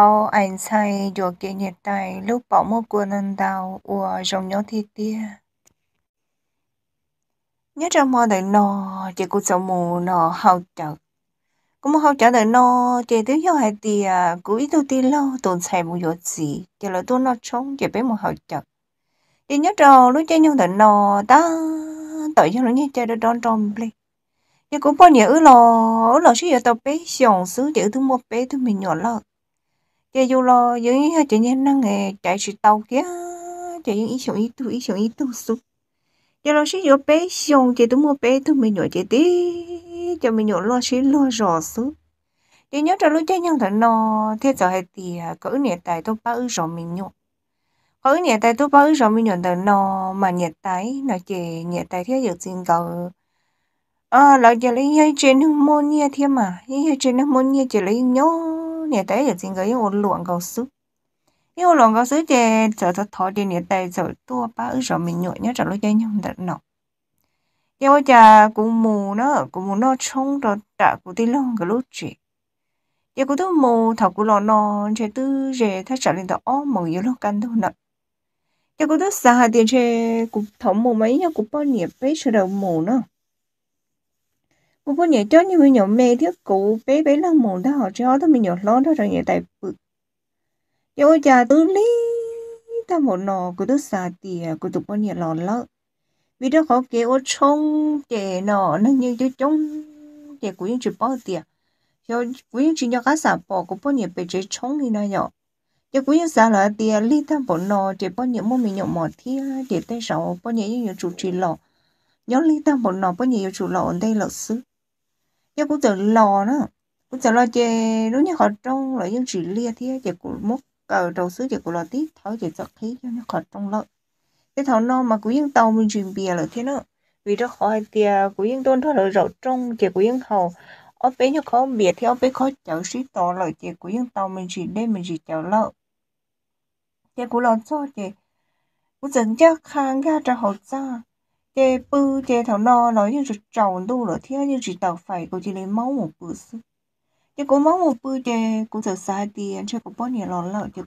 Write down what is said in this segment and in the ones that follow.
Ao anh say dù kỷ niệm tay lúc bỏ một cuộc nâng đào ua dòng nhó thi tia. Nhớ cho mò đời nò, chỉ cụ sống mù nò hào chật. Cũng hào chật đời nò, chỉ thứ yếu hai tia, cụ ý tu tì lâu, tồn xài một dột gì, chỉ là tôi nó trống, chỉ bế một hào chật. Chỉ nhớ cho lúc chơi nhau đời nò, ta tội cho nó như chơi đôi đón trông lên nhưng cũng bao nhiêu ư lò ư lò chứ giờ tao bé xong xứ chỉ thứ một bé thứ mình nhỏ lọt cái dù lo dưới chị nhân năng nghề chạy sự tàu kia chạy những ý 想 ý tu ý 想 ý tu su giờ lo sĩ vô bé xong chị tôi mua bé tôi mình nhỏ chị tí cho mình nhỏ lo sĩ lo rõ su chị nhớ trời lúc chơi nhân thật nó thế giờ hay thì à, cỡ nhẹ tại tôi bao rõ mình nhỏ cỡ nhẹ tại tôi bao rõ mình nhỏ thật nó mà nhẹ tại nó chị nhẹ tại thế giờ xin cầu à lão giờ lấy chơi nước môn nha thế mà lấy chơi nước môn nha chị lấy nhau 年代就整个因为乱搞书，因为乱搞书这这这头的年代就多把二手民用，你找了家用的呢。因为家古母呢，古母 nó trông đó đã 古 đi lòng cái lúc chị, giờ 古都母 thảo 古 lòng nó chế tư chế thắt trả lên đó ôm mồm yếu lòng căn đâu nè. giờ 古都 xa tiền chế 古 thảo mồm mấy nhà 古 bao nhiêu bé chờ đầu mồm nữa cho thiết bé bé lăng 부분이 어쩐지 미녀 đó 베베랑 뭔다 어쩌다 미녀 런다라 예다 부 여자 둘리 ta một nò cứ tức xa tìa cứ tục bao nhiêu lò lợ vì đó có kế ô trông để nọ nó như chứ trông để của những chữ bao tìa cho của những chữ nhỏ cá xả bỏ của bao nhiêu bề chế trông thì nó nhỏ cho của những xả là tìa li ta một nò để bao nhiêu mua mình nhậu mỏ thia để tay sầu bao nhiêu những chủ trì lò nhóm li ta một nò bao nhiêu chủ lò đây lợ xứ chứ cũng tự lò nữa cũng tự lo chè đúng như họ trong loại dân chỉ lia thế, chè cũng mốt cờ đầu xứ chè cũng lo tít thôi chè giọt khí cho nó họ trong lợi cái thầu no mà cũng dân tàu mình chuyển bìa là thế nữa vì đó khỏi kìa của dân tôn thôi lợi rậu trong chè của dân hầu ở bé như khó biệt thì ở bé khó chảo sĩ to lợi chè của dân tàu mình chỉ đêm mình chỉ chảo lợi chè cũng lo cho chè cũng dần chắc khang ra cho họ ra bữa bữa nói như như thiếu phải có có chứ chứ, lấy máu máu một một bao nhiêu chỉ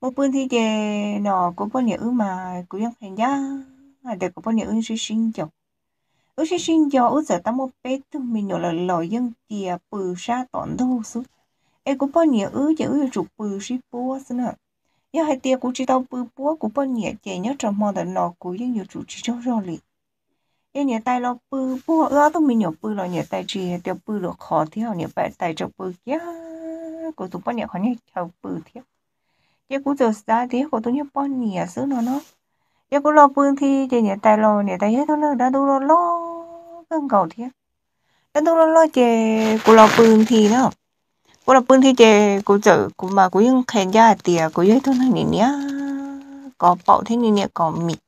một bên thì về nó có bao nhiêu mà cũng ยัง thành ra là để có bao nhiêu sự sinh chọc, ứ sự sinh chọc, ứ giờ ta một bé thương mình nhỏ là lòi dân kia bự sa tổn thu số em có bao nhiêu ứ chứ ở chụp bự sĩ búa xin hả 要还爹估计到不波古半年见要这么的老古应有主持就热里，一年带了不波，俺都没有不了，年带这条不了好条，年白带着不呀，古都半年好年条不条，这古就是啥的，好多年半年是了呢，这古老半天这年带了年带也都能拿到了老更高天，拿到了老这古老半天呢。我那本地的古早古嘛古用看家的，古用都那年年搞保天年年搞米。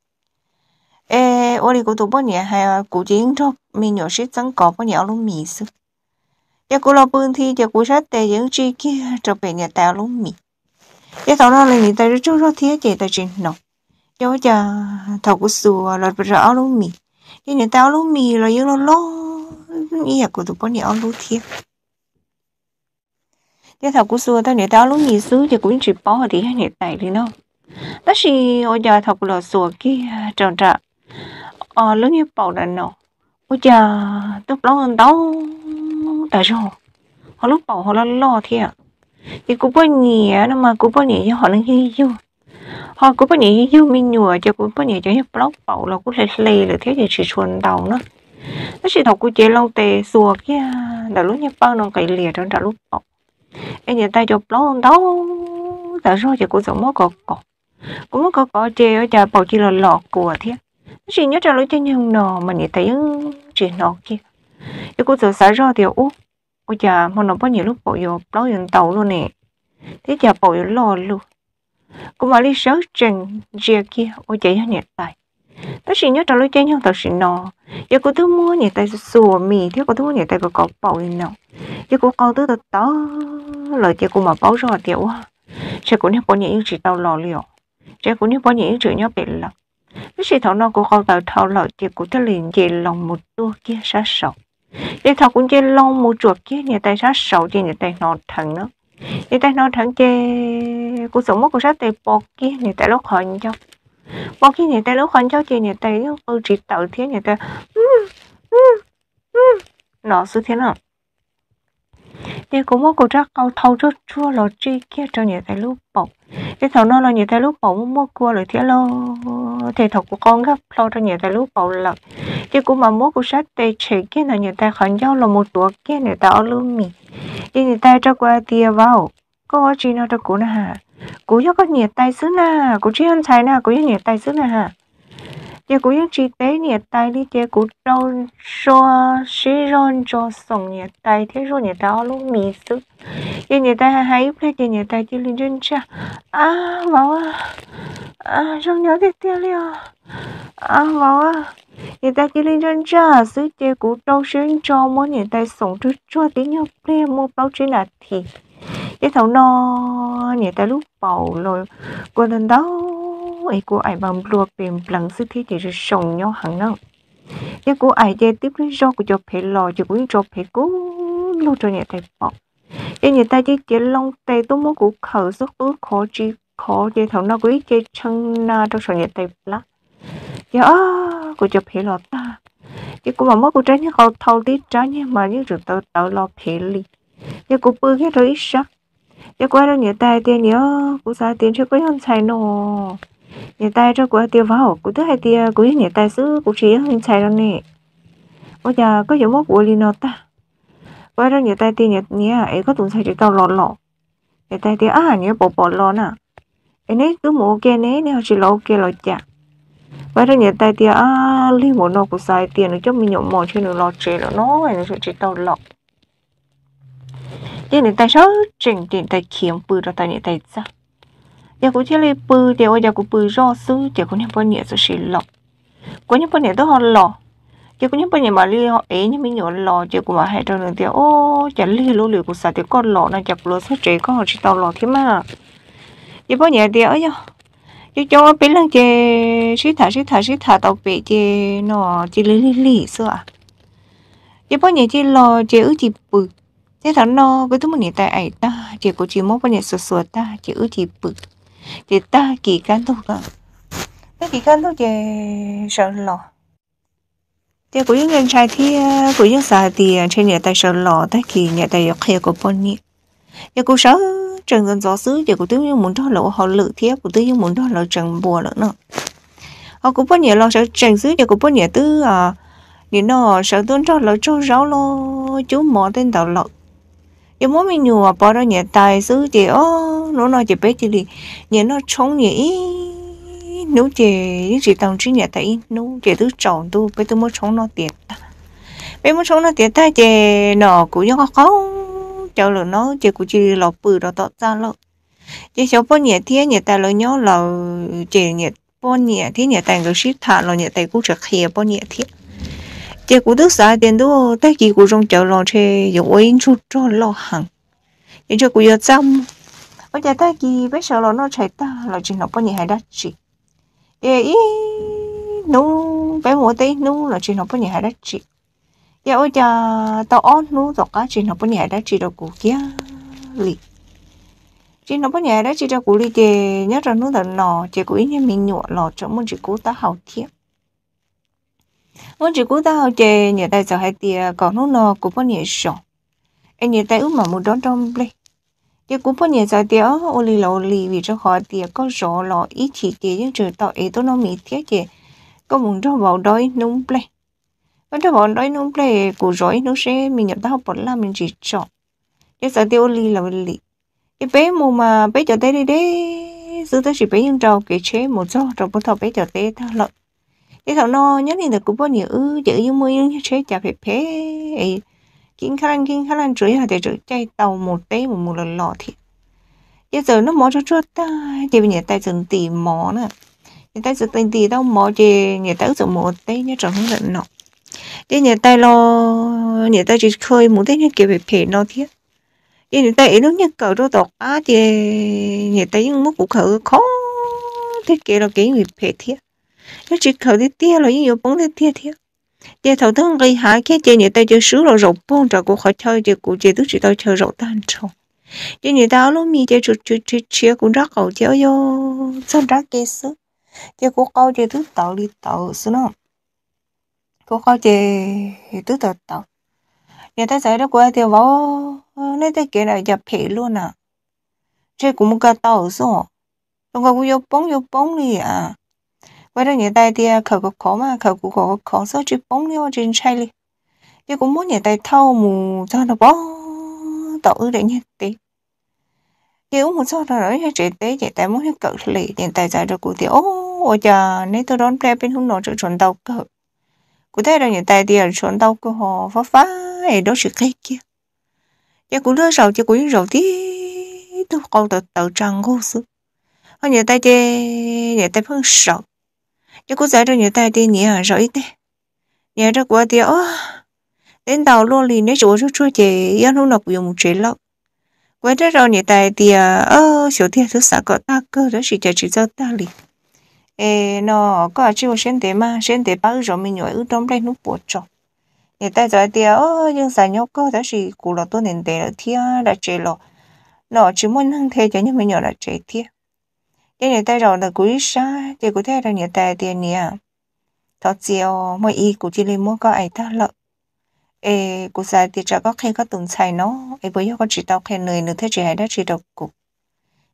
诶，我哩古多半年还古今朝米鸟是真搞半年路米是。一古老本地的古啥的用这个这半年带路米，一到那里你带着周少天给的真浓。有家头古树了不是阿路米，一年带阿路米了有了咯，一古多半年阿路天。cái thầu của xưa tao nhớ tao lúc nhìn xuống thì cũng chỉ bỏ ở thì hết này đi nó đó thì ôi giờ thầu là lò xùa cái à, tròn trọ ờ lúc như bỏ là nó ôi giờ lúc đó hơn đó tại sao họ lúc bỏ họ lo lo thế, à thì cũng bao nhiêu nó mà cũng bao nhiêu họ đang hi vô họ cũng bao nhiêu yêu mình nhùa cho cũng bao nhiêu cho hiệp lóc bảo là cũng lệ lệ là thế thì chỉ chuồn đầu nó nó chỉ thọc của chế lâu tề xùa kia đã lúc nhập bao nó cái lìa trong trả lúc bảo anh nhà tay chụp lông đó tại sao chỉ cũng giống mốc cọ cọ cũng mốc cọ cọ chơi ở nhà bảo chỉ là lọ của thế chỉ nhớ trả lời cho nhau nọ mà nhớ thấy chuyện nọ kia thì cô giờ xảy ra thì ô cô chả mà nó bao nhiêu lúc bảo yo bảo yo tàu luôn nè thế chả bảo yo lo luôn cô mà đi sớm chừng kia cô chạy hết nhiệt tài ta chỉ nhớ trong lối trên không ta chỉ nó giờ cô thứ mua nhỉ tại sùa mì thiếu cô thứ mua nhỉ tại cô có bầu nào giờ cô câu thứ ta tớ lời chị cô mà báo rồi tiểu sẽ cũng nhớ bao nhiêu chỉ tao lò liệu sẽ cũng nhớ bao nhiêu chỉ nhớ bị lầm, cái chỉ thảo nó cô câu tao thao lời chị cô thứ liền về lòng một tua kia sát sầu để thảo cũng chơi lòng một chuột kia nhỉ tại sát sầu chị nhỉ tại nó thằng nữa nhỉ tại nó thằng chơi cô sống mất cô sát tay bọt kia nhỉ tại lúc hồi nhau một khi người ta lúc con cháu chơi nhà ta lúc tôi chỉ tạo thế nhà ta ừ, ừ, ừ. nó sự thế nào thì cũng có cô rác câu thâu chút chua lò chi kia cho nhà ta lúc bọc cái thầu nó là nhà ta lúc bọc mua cua rồi thế lo thể thầu của con gấp lo cho nhà ta lúc bọc là thì cũng mà mua cô sách tê chỉ kia là nhà ta khẩn giao là một tuổi kia người ta ở lưu mì thì người ta cho qua tia vào cô chỉ nó được cú nè hả cú cho có nhiệt tay xứ nè cô chỉ ăn trái nè cô cho nhiệt tay xứ nè hả giờ cô những chỉ tế nhiệt tay đi chơi cô đâu cho xí rôn cho sòng nhiệt tay thế rồi nhiệt tay luôn mì xứ giờ nhiệt tay hay ít thế giờ nhiệt tay chỉ lên trên cha à bảo à à trong nhớ thì tiêu liêu à bảo à nhiệt tay chỉ lên trên cha xứ chơi cô đâu xí cho món nhiệt tay sòng trước cho tiếng nhau play mua bao chỉ là thịt cái thấu no nhẹ ta lúc bầu rồi cô thân đó ấy cô ấy bằng luộc tìm lần sức thế thì sống nhau hẳn năng cái cô ấy chơi tiếp lấy do của cho phải lò cho cũng cho phải cố lưu cho nhẹ tay bọc cái nhẹ ta chỉ chơi long tay tôi muốn cũng khờ sức tôi khó chi khó chơi thấu nó quý chơi chân na trong sổ nhẹ tay lá giờ của cho phải lò ta chứ cũng mà mất cô trái nhé câu thâu tí trái nhé mà như rồi tao tao lo phải lì cái cô bơi cái rồi sắc chắc tay tay tay tiền tiền hơn xài xài nổ cho tiêu hai tia chỉ đâu nè. giờ có 一过了你带点你哦，不啥点去过用菜喏。你带这过点 vào，古都还点古用你带是古吃用菜了呢。我家 có giống một buổi nó ta. Qua đó nhiều tay tiền nhiều nhiều ấy có tụng xài chỉ tao lọt lọt. Nhiều tay tiền à nhiều bỏ bỏ lọt nè. Ấy nấy cứ mua kia nấy nè chỉ lọt kia lọt chả. Qua đó nhiều tay tiền à liên bộ nọ cũng sai tiền nó cho mình nhộn mòn trên nó lọt chế nó nó này nó chỉ tao lọt điện này tại sao chỉnh điện tại kiếm bự đó tại điện tại sao giờ cũng chơi bự thì bây giờ cũng bự rõ sư thì cũng những bao nhiêu sự xì lọ có những bao nhiêu đó họ lọ chỉ có những bao nhiêu mà li họ ấy nhưng mình nhỏ lọ chỉ cũng mà hai trong đường thì ô chả li lô liều cũng sao thì con lọ này chặt lúa sẽ chỉ có họ chỉ tàu lọ thế mà giờ bao nhiêu thì ấy giờ chứ cho bé lần chè sĩ thả sĩ thả sĩ thả tàu bé chè nó chỉ li li li xưa à giờ bao nhiêu chè lọ chè ứ chỉ bự thế thằng nó với một muốn ta ấy ta chỉ có chỉ mốt bao nhiêu sửa sửa ta chỉ ư chỉ bự chỉ ta kỳ can thôi cả nó kỳ can thôi chỉ sợ lò thế của những người trai thì của những xã thì trên nhà tài sợ lò ta kỳ nhà tài dọc hè của bọn nhỉ giờ cô sợ trần dân gió xứ giờ cô tư như muốn đó lộ họ lự thiếp của tư như muốn đó lộ trần bùa nữa nữa họ cũng bao nhiêu lo sợ trần xứ giờ cũng bao nhiêu tư à nếu nó sợ tuân cho lộ cho ráo lo chú mò tên tàu lợn 有么没牛啊？包到你带手的哦，侬那就别这里，你那冲你，侬这你这当真你带，侬这都长都别都么冲那点的，别么冲那点带这那古样个好，叫了 nó 这古只老布到到咋了？这小半年天你带了鸟老这你半年天你带个是他了你带古只黑半年天。结果都啥点都，但结果中叫老车有温出做老行，也就古要脏。我家大几别少老那才大，老只老半年还大只，也一努别我得努老只老半年还大只，也我家到安努做家只老半年还大只的古家里。chỉ nó bao nhiêu đó chỉ cho cụ đi thì nhớ rằng nó là nó chỉ cụ ý như mình nhọ lò cho một chỉ cụ ta hậu thiếp 我只顾到这你带走还的搞弄了，古不年少，哎你带我们没当当嘞。也古不年在的哦，我里老里为这好的搞少了，一起的人知道哎都能明天的，có muốn cho vào đói nung play vẫn cho vào đói nung play của rối nó sẽ mình nhập tao bẩn là mình chỉ chọn để sợ tiêu ly là lì cái bé mù mà bé cho tới đi đấy giữ tới chỉ bé nhưng trâu cái chế một số trâu bút thọ bé cho tới thao lợi cái khẩu nó nhớ thì là cũng có nhiều chữ như mươi nhưng sẽ chả phải phế, kinh khá lan kinh khá lan rưỡi là để rưỡi chạy tàu một tế một một lần lọ thì Giờ giờ nó mò cho cho ta chỉ vì nhà tay dừng tỉ mò nè người ta dừng tình tỉ đâu mò thì người ta dừng một tế nhớ chẳng hướng dẫn nó cái nhà tay lo người ta chỉ khơi một tế nhớ kiểu phải phế nó thiệt. thiết người ta tay nó nhớ cầu cho tọt á thì người ta nhưng mất cũng khởi khó thiết kế là cái người phế thiệt nó chỉ khẩu đi tia rồi yêu bóng đi tia tia giờ thầu thân gây hại cái chị người ta chơi sứ rồi bông rồi cũng khỏi chơi chơi cũng chơi tức chỉ tao chơi rộng tan trồng chị người ta lúc mi chơi chuột chuột chuột chia cũng rất cầu chơi yo sao rất cái sứ chơi cũng câu chơi tức tạo đi tạo sứ nó cũng câu chơi tức tạo tạo người ta giải đó của tiêu võ nên ta kể là nhập hệ luôn à chơi cũng một cái tạo số không có cũng vô bóng vô bóng đi à vậy là người ta đi khẩu cục khó mà khẩu cục khó khó sao chỉ bóng nhau trên chay đi nhưng cũng muốn người ta thâu mù cho nó bó tổ ư để nhé tí nhưng cũng muốn cho nó nói trẻ tế trẻ tế muốn hết cỡ lì hiện tại giải được cụ thì ô ô chờ nếu tôi đón pleb bên hôm nọ trở chuẩn đầu cỡ cụ thế là hiện tại thì ở chuẩn đầu cơ họ phá đó sự cái kia chứ cũng lỡ rồi chứ cũng những tí tôi còn tự tự trăng khô sức hơn nhà tay chê nhà tay phân sọt 这古仔这年代的你啊，少一点。nhà ra quá tiếc đến đầu luôn lì nếu chỗ chỗ chỗ chị yên luôn là dùng chế lọc quá đó rồi nhà tài thì ơ chỗ thì thứ xã có ta cơ đó chỉ cho chỉ cho ta lì ê nó có chịu sen thế mà sen thế bao rồi mình nhồi ướt trong đây nó bột trọ nhà tài rồi thì ơ nhưng xã nhau cơ đó chỉ cụ là tôi nên để thì là chế lọc nó chỉ muốn hăng thế cho nhưng mình nhồi là chế thiệt ta rồi là à. chị tiền chiều mọi ý của có 一年带着的鬼啥，结果带着你带的你啊，他只要没一估计你莫个爱他了。诶，cụ sai thì chắc có khi có tuần sai nó, ấy bây giờ có chỉ tao khen người nữa thế chị hãy đó chỉ đọc cụ.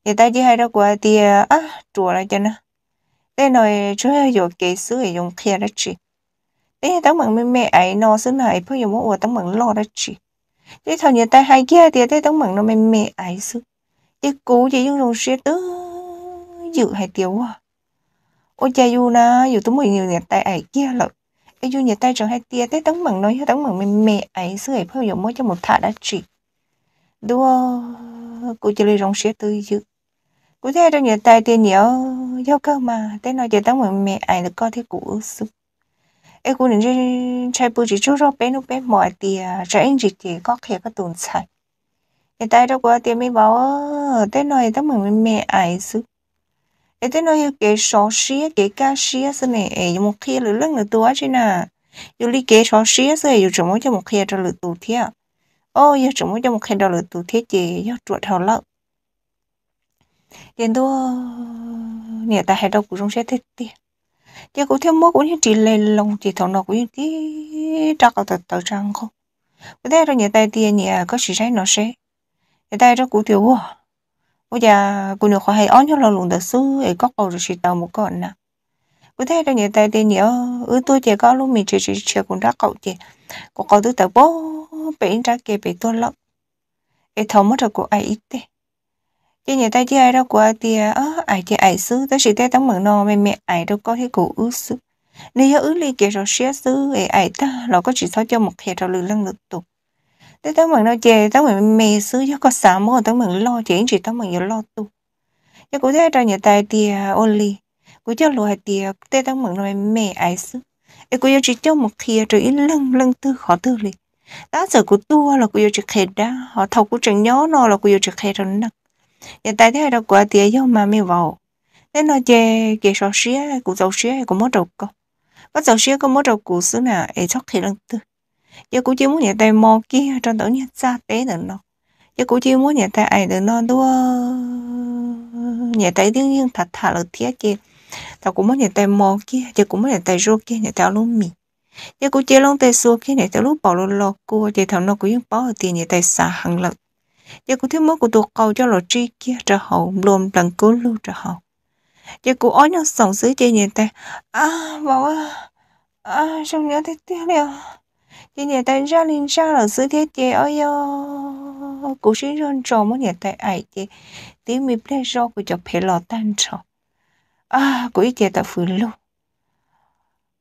Vậy ta chỉ hay đó qua thì à, chùa là cho nó. Thế nói chú hay dùng kế sứ ấy dùng kia đó chị. Thế tao mừng mẹ mẹ ấy nó xứ này bây giờ mỗi tao mừng lo đó chị. Thế thằng nhà ta hai kia thì thế tao mừng nó mẹ mẹ ấy xứ. Chị cũ chỉ dùng dùng xe tứ 10해띠와 오자유나 유튜브 이용했다 아이기야러 ấy du nhà tay trong hai tia tết tống mừng nói tống mừng mẹ ấy xưa ấy phơi dụng mỗi cho một thả đã trị đua cô chơi lấy rong xe tươi chứ cô thấy trong nhà tay tiền nhiều giao cơ mà tết nói chơi tống mừng mẹ ấy là coi thế cũ sụp ấy cô nên chơi bù chỉ chú rồi bé nó bé mọi tia trái anh chỉ thì tay đâu qua tiền mới bảo tết nói tống mừng mẹ ấy sụp ấy thế nó hiểu cái sọ xía cái cá xía thế này ấy một khi lửa lưng lửa tua chứ nè yêu cái sọ xía thế yêu chúng mới cho một khi cho lửa tu thiệt ô yêu chúng mới cho một khi đó lửa tu thiệt gì yêu chuột thầu lợn đến đó nè ta hãy đâu cũng trong sẽ thích đi chứ cũng thêm mốt cũng như lên lòng chỉ thầu nó cũng như tí trắc ở tờ trang cái thế rồi nhà tay tiền nhà có chỉ trái nó sẽ nhà tay đó cũng thiếu quá giờ cô nữ khó hay ón cho lo lụng được sư để có cầu rồi chỉ tàu một con nè cô thế trong nhà tay tiền nhiều ư tôi chỉ có lúc mình chỉ chỉ chỉ cũng đã cậu chị có cậu tôi tàu bố bị anh ra kia bị tôi lắm để thấu mất rồi cô ấy ít thế chị nhà tay chị ai đâu của ai tia á ai chị ai sư tới chỉ tay tấm mừng no mẹ mẹ ai đâu có thấy cô ư sư nếu ư ly kia rồi xé sư ấy ai ta nó có chỉ sao cho một thiệt rồi lưng lưng tục tới tới mình đâu chê tới mình mè xứ cho có sợ mua tới mình lo chuyện gì tới mình lo tu cho cụ thế trong nhà tài thì oli cụ cho lùi thì tới tới mình rồi mè ai xứ ấy cụ chỉ cho một thìa rồi ít lưng lưng tư khó tư liền đó sợ cụ tua là cụ chỉ khệt đã họ thầu cụ chẳng nhớ nó là cụ chỉ khệt rồi nặng nhà tài thế đâu quả thì do mà mè vào thế nó chê kề sò xía cụ dầu xía cụ mất đầu con có dầu xía có mất đầu cụ xứ nào ấy chóc thì lưng tư giờ cũng chưa muốn nhà tay mò kia trong tổ nhà xa tế được nó giờ cũng chưa muốn nhà tay ai được nó đua nhà tay tiếng nhưng thật thà là thiết kia ta cũng muốn nhà tay mò kia giờ cũng muốn nhà tay rô kia nhà tay luôn mì giờ cũng chỉ luôn tay xua kia nhà tay lúc bảo luôn lọ cua giờ thằng nó cũng những bỏ tiền nhà tay xa hàng lần, giờ cũng thiếu mất của tôi cầu cho lọ tri kia trở hậu luôn lần cứu luôn trở hậu giờ cũng ói nhau sống dưới chơi nhà tay à bảo à à xong nhớ thấy tiếc 今年在二零上了四天节，哎呦，古时人做么年代爱的，对面不认识我就陪老蛋吵，啊，古一节的俘虏，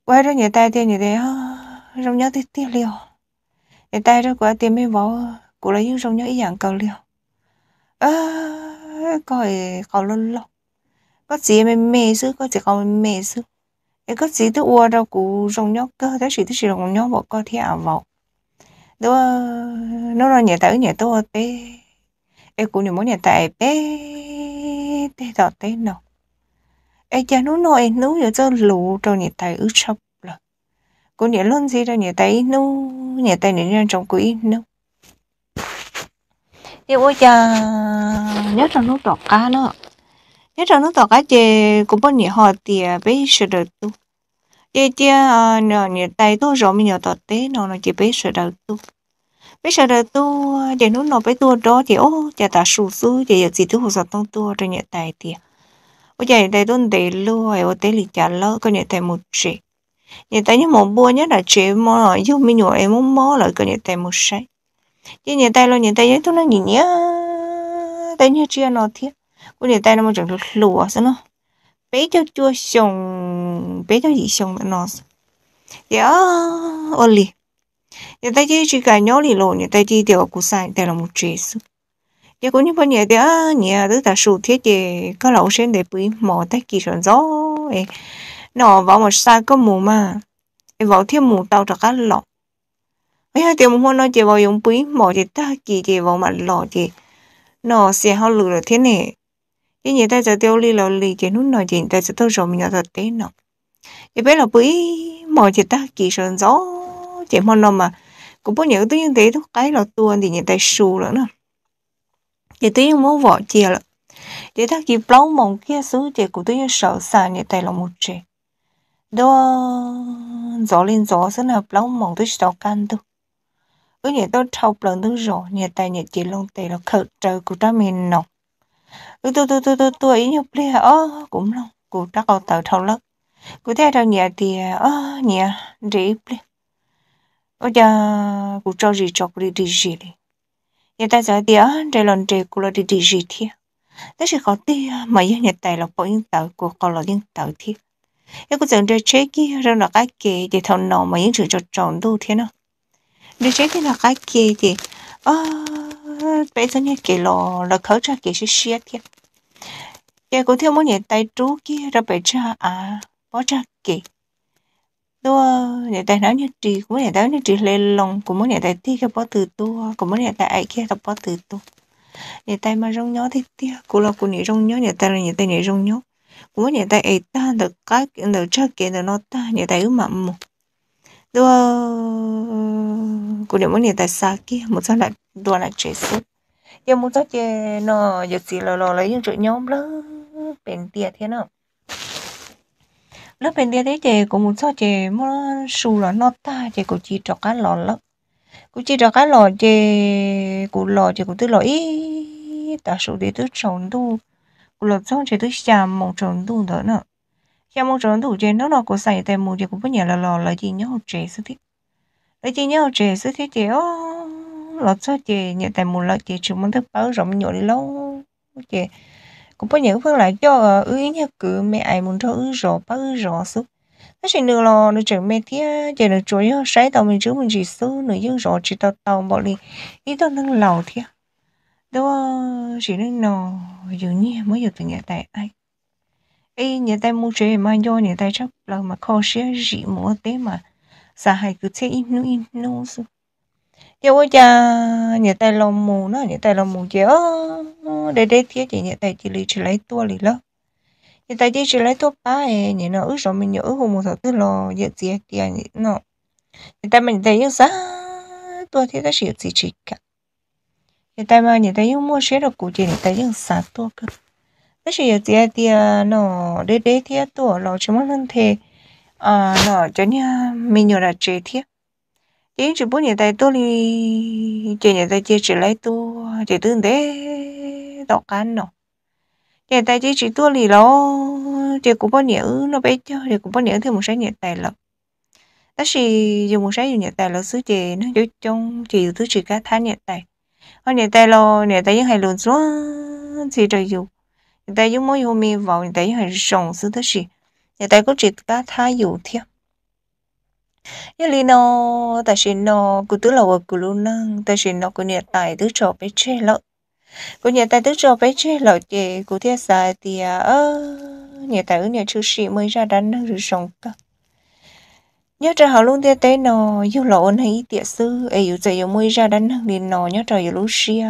我这年代的年代啊，人家的得了，年代这国点没毛，古来用人家一样高了，啊，搞搞了了，我姐妹妹子，我姐搞妹子。cái có gì tôi ua đâu cụ rong nhóc cơ thế gì tôi gì rong nhóc bỏ coi thì ảo vào đó nó là nhẹ tới nhẹ tôi tê em cụ nhiều món nhẹ tại tê tê đó tê nào em cha nó nói nó giờ cho lù cho nhẹ tại ứ sập là cụ nhà luôn gì đâu nhẹ tại nó nhẹ tại này đang trong quỹ nó thì ôi cha nhớ rằng nó tọt cá nữa nhớ rằng nó tọt cá chè cũng bao nhiêu họ tiền bây giờ được chị chia ờ, nửa nửa tay tôi rõ mình nhớ tọt tế nó nó chỉ biết sợ đầu tu biết sợ đầu tu ờ, để nó nó biết tua đó thì ô chả ta sù sù để giờ gì tôi hồ sơ tông tua rồi nhớ tay thì ô chả tay tôi để luôn ô tế lịch trả lỡ có nhớ tay một chị nhớ tay như một bua nhất là chị mà giúp mình nhớ em muốn mó lại có nhớ tay một sai chị nhớ tay luôn nhớ tay với tôi nó nhìn nhá tay như chia nó thiệt, cô nhớ tay nó một trường lụa sao nó bé cho chua sùng bé cho dị xong mà nó dạ ô ờ, lì dạ tay chỉ chỉ cái nhỏ lì lộn dạ tay chỉ tiểu cú sai tay là một chuyện dạ cũng như bao nhiêu thì nhà đứa ta sụt thiết gì có lẩu sen để bưởi mò tay kỳ rồi gió nó vào một sai có mù mà vào thiết mù tàu cho cá lọc bây giờ tiền mua nó chỉ vào dùng bưởi mò thì ta kỳ chỉ vào mặt lọ thì nó sẽ hao lửa thế này cái dạ, nhà ta sẽ tiêu ly lọ lì cái nút nói chuyện ta sẽ tôi rồi mình là thật tế nó cái bé là bưởi mò chỉ ta kỳ sơn gió chỉ mòn lầm mà cũng bao nhiêu tôi như thế thôi cái là tuôn thì những tay sù nữa nè chỉ tôi như muốn vỏ chia lận chỉ ta kỳ plau mong kia xứ chỉ cũng tôi như sợ xa những tay là một chỉ đó gió lên gió sẽ là plau mong tôi sợ can tôi ở nhà tôi thâu lần tôi rồi nhà tay nhà chỉ lông tay là khờ trời của ta mình nọc tôi tôi tôi tôi tôi tôi ý nhập lia ơ cũng không của ta còn tàu thâu lắc 古代 đâu nhà thì ờ nhà rễ đi ở nhà cụ cho gì cho cụ đi gì đi nhà ta giờ thì ờ rễ lần rễ cụ là đi đi gì thì đó chỉ có tí mà những nhà tài là bỏ những tàu của có là những tàu thì cái cụ dần rễ chế kia rồi là cái kề thì thằng nào mà những chuyện cho tròn đâu thế nào để chế thì là cái kề thì ờ bây giờ nhà kề lò là khó ra kề sẽ xiết kia cái cụ thiếu muốn nhà tài trú kia rồi bây giờ à pochaki tua nhà tài nói như trì cũng nhà tài như trì lên lòng cũng muốn nhà tài thi cái bỏ từ tua cũng muốn nhà tài ai kia tập bỏ từ tua nhà tài mà rong nhó thì tia cụ là cụ nhà rong nhó nhà tài là nhà tài nhà rong nhó cũng muốn nhà tài ai ta được cái được cho kia được nó ta nhà tài ứ mặn một tua cụ để muốn nhà tài xa kia một sao lại đua lại chế số giờ muốn sao chế nó giờ gì lò lo lấy những chuyện nhóm lắm bền tiền thế nào lớp bên đây đấy chị cũng muốn sao chị muốn sù là nó ta chị cũng chỉ cho cá lò lắm cũng chỉ cho cá lò chị cũng lò chị cũng tự lò ý ta sù để tự chọn đủ cũng lò xong chị tự chạm một chọn đủ đó nữa chạm một chọn đủ chị nó nó cũng xài tại một chị cũng bất nhờ là lò là chị nhau chị sẽ thích lấy chị nhau chị sẽ thích chị ô lò xong chị nhận tại một lò chị chỉ muốn thức báo rộng nhỏ lâu chị cũng bao nhiêu phương lại cho ờ, ư ý nhớ cứ mẹ ai muốn cho ư rõ bác ư rõ sức nó chỉ nửa lò nửa chuyện mẹ tía chỉ được chuối nhớ ờ, sấy tàu mình chứ mình chỉ sư nửa dương rõ chỉ tàu tàu bỏ đi ý tao nâng lầu thia đâu ờ, chỉ nâng nò dường như mới giờ từ nhà tài ai ý nhà tay mua chơi mà do nhà tay chắc là mà khó xe gì mua tế mà xả hay cứ thế in nu in nu yêu ơi cha nhẹ tay lòng mù nó nhẹ tay lòng mù chị để để thiết chị nhẹ tay chị lì chị lấy tua lì lắm nhẹ tay chị chị lấy tua ba ấy nhẹ nó ước rồi mình nhớ hôm một thằng tư lo nhẹ chị tiền nó nhẹ tay mình thấy yêu sa tua thiết cái gì chị chị cả nhẹ tay mà nhẹ tay yêu mua xe được cụ chị nhẹ tay yêu sa tua cơ đó cái gì chị tiền à, nó để để thiết tua lo chúng nó thân thể à nó cho nha mình nhớ là chế thiết những chuyện bốn nhà tay tôi đi chuyện nhà tay chia chỉ lấy tôi chỉ tương thế đó ăn nó. nhà tay chia chỉ tôi đi, lo chỉ cũng bao nhiêu nó bé cho thì cũng bao nhiêu thì một sáng nhà tay lộc đó thì dùng một sáng dùng nhà tay lộc xứ chị nó vô trong chị thứ chị cá thái nhà tay ở nhà tay lo nhà tay những hai luôn xuống thì trời dù nhà tay dùng mỗi hôm mi vào nhà tay những hai sòng xứ đó gì, nhà tay có chị cá thái dù thiệt như li nó tại xin nó cứ tứ lầu cứ luôn nâng ta xin nó cứ nhiệt tài tứ cho bé chê lợ cứ nhiệt tài tứ cho bé chê lợ chị cứ thiết xài thì ơ nhiệt tài ứng nhiệt chữ sĩ mới ra đánh nâng rồi sống cơ nhớ trời họ luôn thế tế nó yêu lộ ôn hay tiệt sư ấy yêu trời yêu mới ra đánh nâng liền nó nhớ trời yêu lúc xia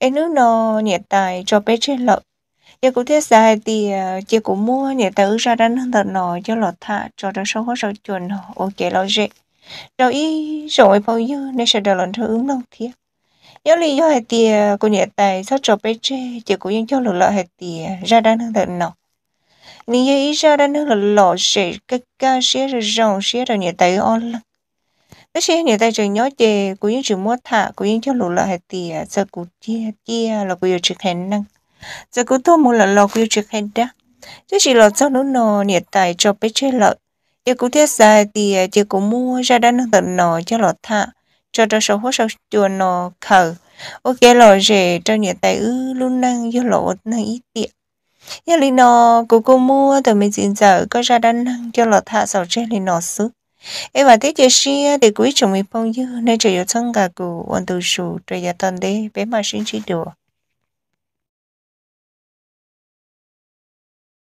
ấy nữ nó nhiệt tài cho bé chê lợ giờ cũng thế ra thì ờ, chị cũng mua nhà tự ra đánh thật nọ cho lọt thả cho đó sau hóa sau chuẩn ok lo dễ rồi ý rồi bao nhiêu nên sẽ đợi lần thứ ứng đâu thiệt nhớ lý do hệ thì ờ, của nhà tài sao cho bé chê chị cho lọ lọ hệ thì ra ờ, đánh thật nọ nên như ý ra đánh thật lọ sẽ cái ca sẽ rồi rồng sẽ rồi nhà tài on lắm tất nhiên nhà tài trường nhớ về của những trường mua thả của những cho lụt là hệ tìa giờ cụ chia chia là của nhiều trường khả năng giờ cứ thua một lần lò quy trực hành đã chứ chỉ lọt sau nó nò nhiệt tài cho bé chơi lợn giờ cứ thiết dài thì giờ à, cũng mua ra đan tận nò cho lọt thạ cho cho sầu hốt sầu chùa nò khờ ok lò rể cho nhiệt tài ư luôn năng vô lộ năng ít tiện nhà lì nò cô cô mua từ mình xin giờ có ra đan năng cho lọt thạ sầu chơi lì nò xứ em và thế chơi xia để quý chồng mình phong dư nên chơi yêu thân cả cụ ổn từ sù trời giờ tuần đấy bé mà xin chỉ đùa